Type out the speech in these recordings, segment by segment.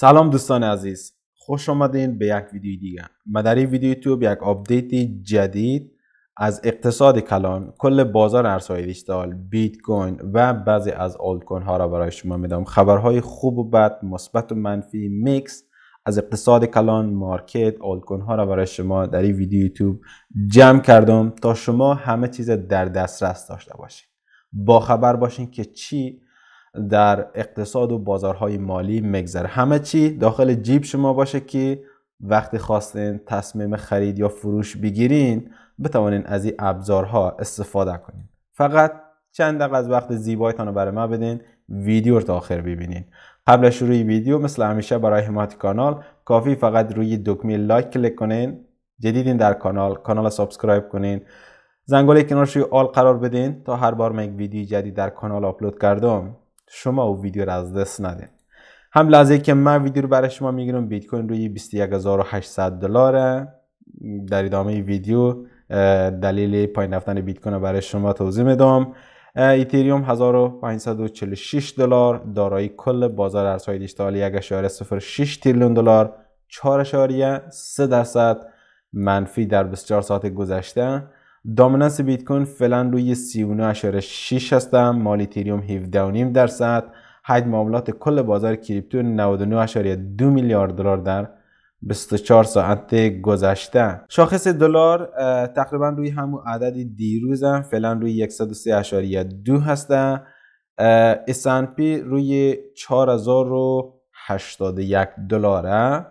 سلام دوستان عزیز خوش آمدین به یک ویدیو دیگه ما در این ویدیو یوتیوب یک آپدیت جدید از اقتصاد کلان کل بازار ارزهای دیجیتال بیت کوین و بعضی از آلت کوین ها را برای شما میدم خبرهای خوب و بد مثبت و منفی میکس از اقتصاد کلان مارکت آلت کوین ها را برای شما در این ویدیو یوتیوب جمع کردم تا شما همه چیز در دسترس داشته باشید با خبر باشین که چی در اقتصاد و بازارهای مالی مگذر همه چی داخل جیب شما باشه که وقتی خواستین تصمیم خرید یا فروش بگیرین بتوانین از این ابزارها استفاده کنین فقط چند دقیقه از وقت زیبایتان رو برای ما بدین ویدیو رو تا آخر ببینین قبل شروع ویدیو مثل همیشه برای حمایت کانال کافی فقط روی دکمه لایک کلیک کنین جدیدین در کانال کانال سابسکرایب کنین زنگوله کنارش آل قرار بدین تا هر بار من یک ویدیو جدید در کانال آپلود کردم شما او ویدیو را از دست ندین هم لحظه که من ویدیو رو برای شما میگیرم بیت کوین روی 21800 دلاره در ادامه ویدیو دلیل پایین رفتن بیت کوین برای شما توضیح میدم ایتریوم 1546 دلار دارایی کل بازار ارزهای دیجیتال 1.06 تریلیون دلار 4.3 درصد منفی در 24 ساعت گذشته دامنانس بیت کوین فعلا روی 39.6 هستم مال اتریوم 17.5 درصد حد معاملات کل بازار کریپتو 99.2 میلیارد دلار در 24 ساعت گذشته شاخص دلار تقریبا روی همون عدد دیروز هم فعلا روی 103.2 هسته S&P روی 4081 دلاره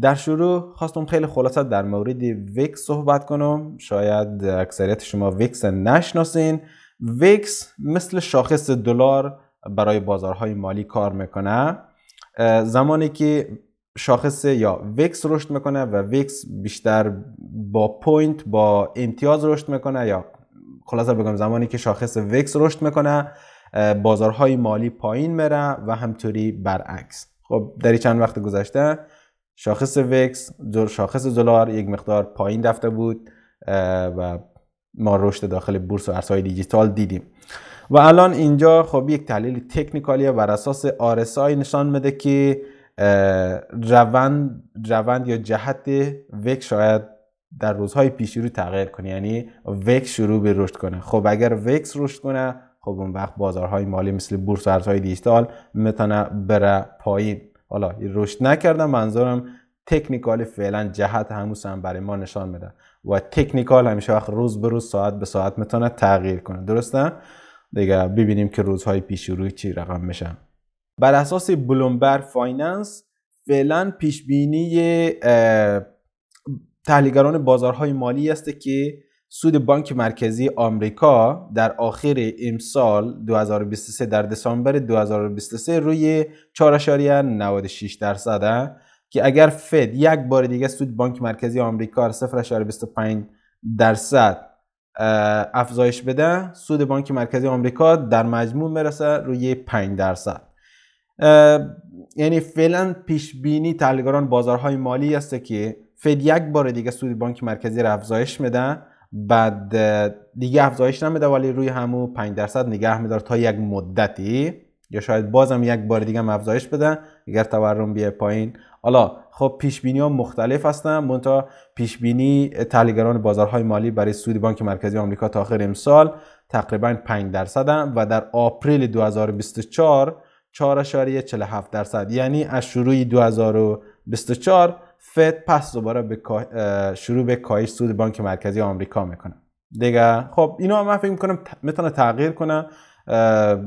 در شروع خواستم خیلی خلاصه در مورد ویکس صحبت کنم شاید اکثریت شما ویکس نشناسین ویکس مثل شاخص دلار برای بازارهای مالی کار میکنه زمانی که شاخص یا ویکس رشد میکنه و ویکس بیشتر با پوینت با امتیاز رشد میکنه یا خلاصه بگم زمانی که شاخص ویکس رشد میکنه بازارهای مالی پایین میره و همطوری برعکس خب در چند وقت گذشته شاخص وکس شاخص دلار یک مقدار پایین رفته بود و ما رشد داخل بورس و ارزهای دیجیتال دیدیم و الان اینجا خب یک تحلیل تکنیکالی بر اساس RSI نشان میده که روند روند یا جهت وک شاید در روزهای پیش رو تغییر کنه یعنی وکس شروع به رشد کنه خب اگر وکس رشد کنه خب اون وقت بازارهای مالی مثل بورس و ارزهای دیجیتال میتونه بره پایین حالا رشد نکردم منظورم تکنیکال فعلا جهت هموس هم برای ما نشان میده و تکنیکال همیشه وقت روز به روز ساعت به ساعت میتونه تغییر کنه درسته دیگه ببینیم که روزهای پیش روی چی رقم میشن بر اساس بلومبر فایننس فعلا پیش بینی تحلیلگران بازارهای مالی است که سود بانک مرکزی آمریکا در آخر امسال 2023 در دسامبر 2023 روی 4.96 درصده که اگر فد یک بار دیگه سود بانک مرکزی آمریکا 0.25 درصد افزایش بده سود بانک مرکزی آمریکا در مجموع میرسه روی 5 درصد یعنی فعلا پیش بینی تحلیلگران بازارهای مالی است که فد یک بار دیگه سود بانک مرکزی را افزایش میده بعد دیگه افزایش نمیده ولی روی همو 5 درصد نگه میدار تا یک مدتی یا شاید بازم یک بار دیگه افزایش بده اگر تورم بیه پایین حالا خب پیش بینی ها مختلف هستن مونتا پیش بینی تحلیلگران بازارهای مالی برای سود بانک مرکزی آمریکا تا آخر امسال تقریبا 5 درصد و در آپریل 2024 4.47 درصد یعنی از شروع 2024 فد پس دوباره به شروع به کاهش سود بانک مرکزی آمریکا میکنه دیگه خب اینو من فکر میکنم میتونه تغییر کنه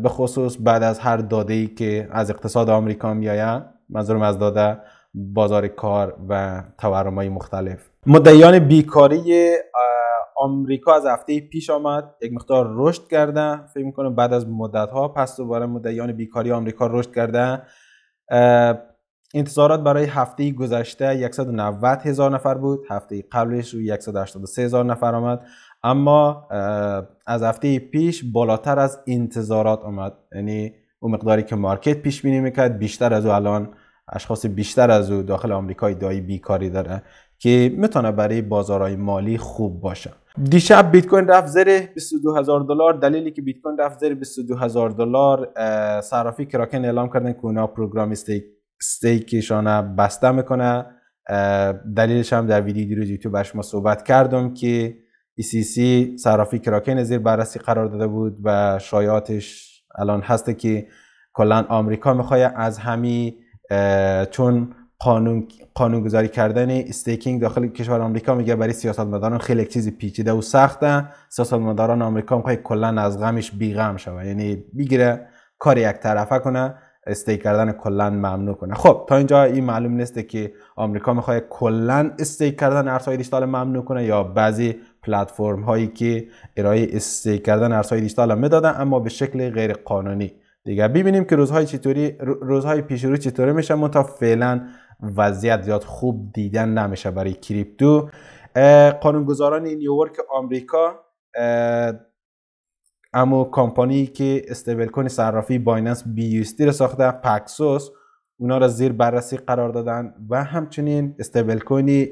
به خصوص بعد از هر داده ای که از اقتصاد آمریکا میآید منظورم از داده بازار کار و تورم های مختلف مدیان بیکاری آمریکا از هفته پیش آمد یک مقدار رشد کرده فکر میکنم بعد از مدت ها پس دوباره مدیان بیکاری آمریکا رشد کرده انتظارات برای هفته گذشته 190 هزار نفر بود هفته قبلش روی 183 هزار نفر آمد اما از هفته پیش بالاتر از انتظارات آمد یعنی اون مقداری که مارکت پیش بینی میکرد بیشتر از او الان اشخاص بیشتر از او داخل آمریکای دایی بیکاری داره که میتونه برای بازارهای مالی خوب باشه دیشب بیت کوین رفت زیر 22 هزار دلار دلیلی که بیت کوین رفت زیر 22 هزار دلار صرافی کراکن اعلام کردن که اونا استیک استیکشان بسته میکنه دلیلش هم در ویدیو دیروز یوتیوب برش ما صحبت کردم که سی e صرافی کراکن زیر بررسی قرار داده بود و شایعاتش الان هست که کلا آمریکا میخواه از همی چون قانون قانونگذاری کردن استیکینگ داخل کشور آمریکا میگه برای سیاستمداران خیلی چیزی پیچیده و سخته سیاستمداران آمریکا میخواه کلا از غمش بیغم شوه یعنی بگیره کار یک طرفه کنه استی کردن کلا ممنوع کنه خب تا اینجا این معلوم نیسته که آمریکا میخواد کلا استیک کردن ارزهای دیجیتال ممنوع کنه یا بعضی پلتفرم هایی که ارائه استیک کردن ارزهای دیجیتال میدادن اما به شکل غیر قانونی دیگه ببینیم که روزهای چطوری روزهای پیش رو چطوری میشه ما تا فعلا وضعیت زیاد خوب دیدن نمیشه برای کریپتو قانونگذاران نیویورک آمریکا اما کمپانی که استیبل کوین صرافی بایننس بی رو ساخته پکسوس اونا را زیر بررسی قرار دادن و همچنین استیبل کوین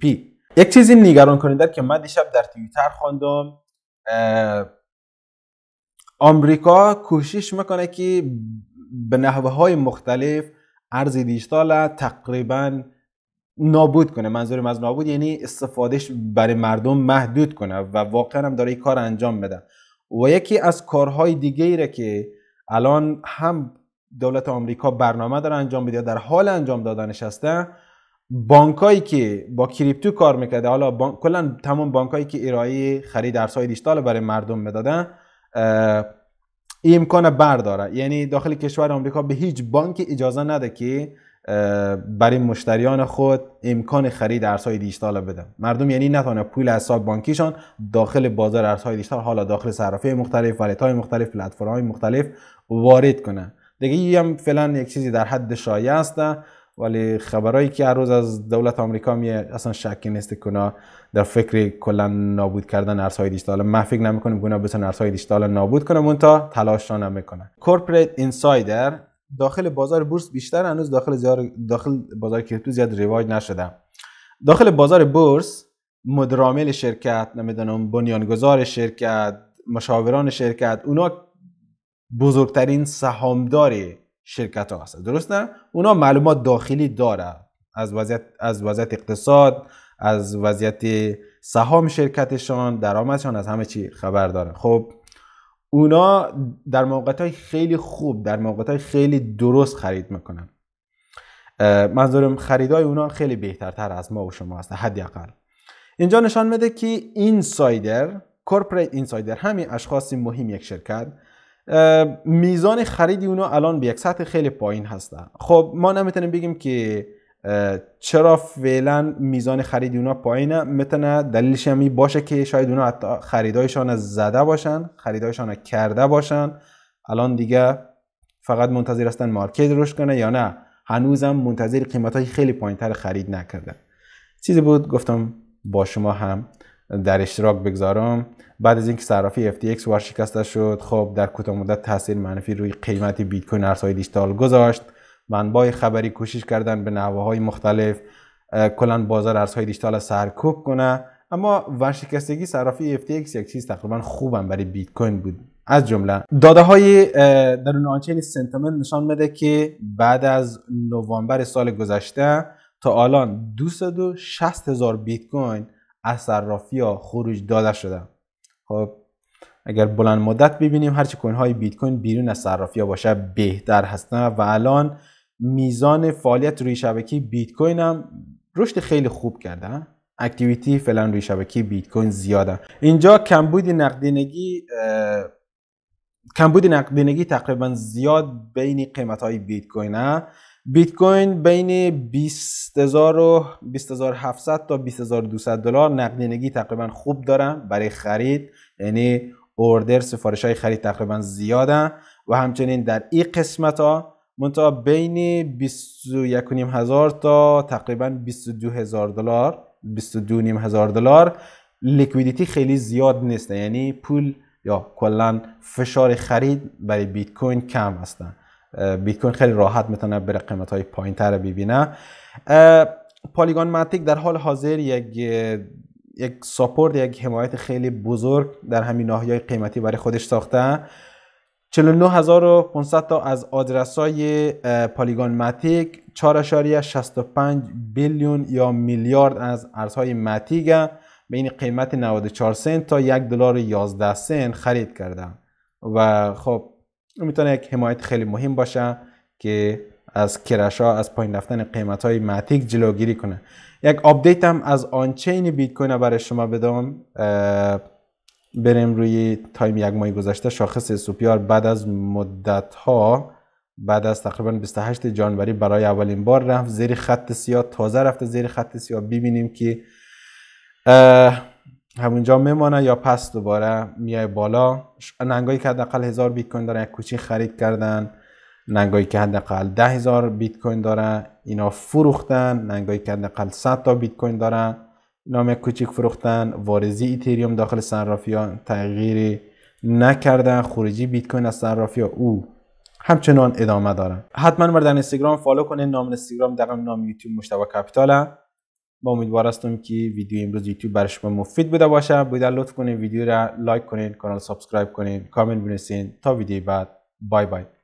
پی یک چیزی نگران کننده که من دیشب در توییتر خواندم آمریکا کوشش میکنه که به نحوه های مختلف ارز دیجیتال تقریبا نابود کنه منظورم از نابود یعنی استفادهش برای مردم محدود کنه و واقعا هم داره کار انجام بده و یکی از کارهای دیگه ایره که الان هم دولت آمریکا برنامه داره انجام بده در حال انجام دادنش هسته بانکایی که با کریپتو کار میکرده حالا بان... کلا تمام بانکایی که ارائه خرید ارزهای دیجیتال برای مردم میدادن این امکان برداره یعنی داخل کشور آمریکا به هیچ بانکی اجازه نده که برای مشتریان خود امکان خرید ارزهای دیجیتال بده مردم یعنی نتونه پول از حساب بانکیشان داخل بازار ارزهای دیجیتال حالا داخل صرافی مختلف ولت های مختلف پلتفرم های مختلف وارد کنه دیگه هم فعلا یک چیزی در حد شایع است ولی خبرایی که هر روز از دولت آمریکا می اصلا شکی نیست کنا در فکر کلا نابود کردن ارزهای دیجیتال ما فکر کنیم گونا بتون ارزهای دیجیتال نابود کنه تا تلاش را نمیکنه کورپوریت اینسایدر داخل بازار بورس بیشتر هنوز داخل داخل بازار کریپتو زیاد رواج نشده داخل بازار بورس مدرامل شرکت نمیدونم بنیانگذار شرکت مشاوران شرکت اونا بزرگترین سهامدار شرکت ها هست درست نه اونا معلومات داخلی داره از وضعیت از وضعیت اقتصاد از وضعیت سهام شرکتشان درآمدشان از همه چی خبر داره خب اونا در موقعیت های خیلی خوب در موقعیت های خیلی درست خرید میکنن منظورم های اونا خیلی بهترتر از ما و شما هست حداقل اینجا نشان میده که اینسایدر کورپریت اینسایدر همین اشخاص مهم یک شرکت میزان خرید اونا الان به یک سطح خیلی پایین هسته خب ما نمیتونیم بگیم که چرا فعلا میزان خرید اونا پایینه میتونه دلیلش هم باشه که شاید اونا حتی خریدایشان زده باشن خریدایشان کرده باشن الان دیگه فقط منتظر هستن مارکت روش کنه یا نه هنوزم منتظر قیمت های خیلی تر خرید نکردن چیزی بود گفتم با شما هم در اشتراک بگذارم بعد از اینکه صرافی FTX ورشکسته شد خب در کوتاه مدت تاثیر منفی روی قیمت بیت کوین ارزهای دیجیتال گذاشت منبع خبری کوشش کردن به نحوه های مختلف کلا بازار ارزهای دیجیتال سرکوب کنه اما ورشکستگی صرافی FTX یک چیز تقریبا خوبم برای بیت کوین بود از جمله داده های درون آنچین سنتمنت نشان میده که بعد از نوامبر سال گذشته تا الان 260 هزار بیت کوین از صرافی ها خروج داده شده خب اگر بلند مدت ببینیم هرچی کوین های بیت کوین بیرون از صرافی ها باشه بهتر هستن و الان میزان فعالیت روی شبکه بیت کوین هم رشد خیلی خوب کرده اکتیویتی فعلا روی شبکه بیت کوین زیاده اینجا کمبود نقدینگی کمبود نقدینگی تقریبا زیاد بین قیمت های بیت کوین بیت کوین بین 20000 و 20700 تا 20200 دلار نقدینگی تقریبا خوب داره برای خرید یعنی اوردر سفارش های خرید تقریبا زیاده و همچنین در این قسمت ها منتها بین 21.5 هزار تا تقریبا 22 هزار دلار 22 نیم هزار دلار لیکویدیتی خیلی زیاد نیست یعنی پول یا کلا فشار خرید برای بیت کوین کم هستن بیت کوین خیلی راحت میتونه بره قیمت های پایین تر ببینه پالیگان ماتیک در حال حاضر یک یک ساپورت یک حمایت خیلی بزرگ در همین ناحیه قیمتی برای خودش ساخته 49500 تا از آدرس های پالیگان متیک 4.65 بیلیون یا میلیارد از ارزهای متیک بین قیمت 94 سنت تا 1 دلار 11 سنت خرید کردم و خب میتونه یک حمایت خیلی مهم باشه که از کرش ها، از پایین رفتن قیمت های متیک جلوگیری کنه یک آپدیت هم از آنچین بیت کوین برای شما بدم بریم روی تایم یک ماه گذشته شاخص سوپیار بعد از مدت ها بعد از تقریبا 28 جانوری برای اولین بار رفت زیر خط سیاه تازه رفته زیر خط سیاه ببینیم که همونجا میمانه یا پس دوباره میای بالا ننگایی که حداقل هزار بیت کوین داره یک کوچی خرید کردن ننگایی که حداقل ده هزار بیت کوین داره اینا فروختن ننگایی که حداقل 100 تا بیت کوین دارن نام کوچیک فروختن وارزی ایتریوم داخل ها تغییری نکردن خروجی بیت کوین از صرافی او همچنان ادامه دارن حتما مرد در اینستاگرام فالو کنه نام اینستاگرام دقم نام یوتیوب مشتبه کپیتال با امیدوار هستم که ویدیو امروز یوتیوب برای شما مفید بوده باشه بوده لطف کنین ویدیو را لایک کنید کانال سابسکرایب کنید کامنت بنویسین تا ویدیو بعد بای بای